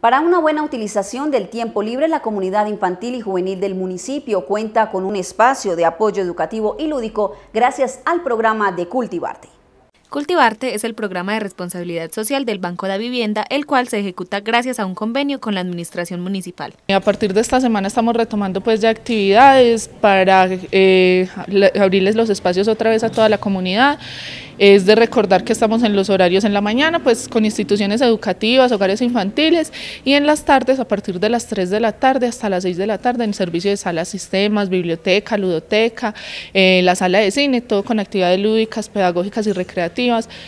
Para una buena utilización del tiempo libre, la comunidad infantil y juvenil del municipio cuenta con un espacio de apoyo educativo y lúdico gracias al programa de Cultivarte. Cultivarte es el programa de responsabilidad social del Banco de la Vivienda, el cual se ejecuta gracias a un convenio con la administración municipal. A partir de esta semana estamos retomando pues ya actividades para eh, abrirles los espacios otra vez a toda la comunidad. Es de recordar que estamos en los horarios en la mañana, pues con instituciones educativas, hogares infantiles y en las tardes a partir de las 3 de la tarde hasta las 6 de la tarde en servicio de salas, sistemas, biblioteca, ludoteca, eh, la sala de cine, todo con actividades lúdicas, pedagógicas y recreativas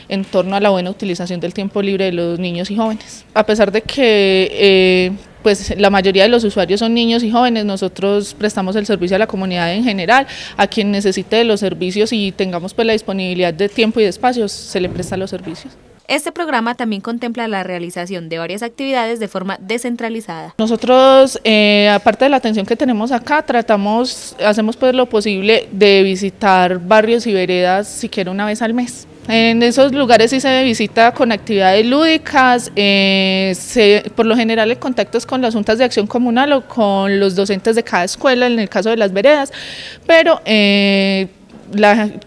en torno a la buena utilización del tiempo libre de los niños y jóvenes. A pesar de que eh, pues la mayoría de los usuarios son niños y jóvenes, nosotros prestamos el servicio a la comunidad en general, a quien necesite los servicios y tengamos pues, la disponibilidad de tiempo y de espacios, se le presta los servicios. Este programa también contempla la realización de varias actividades de forma descentralizada. Nosotros, eh, aparte de la atención que tenemos acá, tratamos, hacemos pues lo posible de visitar barrios y veredas siquiera una vez al mes. En esos lugares sí se visita con actividades lúdicas, eh, por lo general el contacto es con las juntas de acción comunal o con los docentes de cada escuela, en el caso de las veredas, pero eh,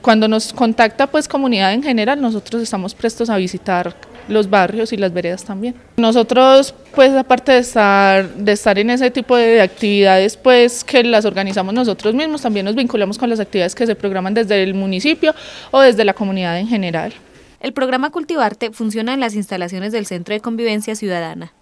cuando nos contacta pues comunidad en general, nosotros estamos prestos a visitar los barrios y las veredas también. Nosotros, pues aparte de estar, de estar en ese tipo de actividades, pues que las organizamos nosotros mismos, también nos vinculamos con las actividades que se programan desde el municipio o desde la comunidad en general. El programa Cultivarte funciona en las instalaciones del Centro de Convivencia Ciudadana.